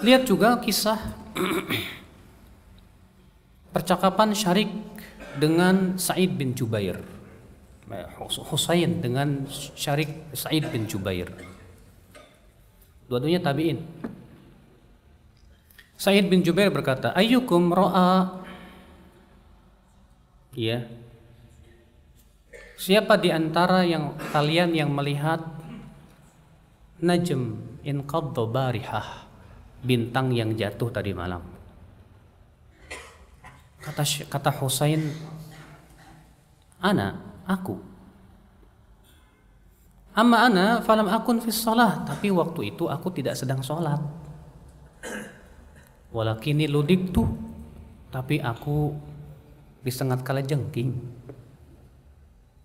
Lihat juga kisah percakapan Syarik dengan Said bin Jubair. Husain dengan Syarik Said bin Jubair. Dua-duanya tabi'in. Said bin Jubair berkata, "Ayyukum ra'a" Ya. Siapa di antara yang kalian yang melihat najm in qaddu barihah? bintang yang jatuh tadi malam. Kata kata Husain, "Ana, aku." Amma ana falam akun fi salah, tapi waktu itu aku tidak sedang sholat. Walakini ludik tuh, tapi aku disengat kala jengking.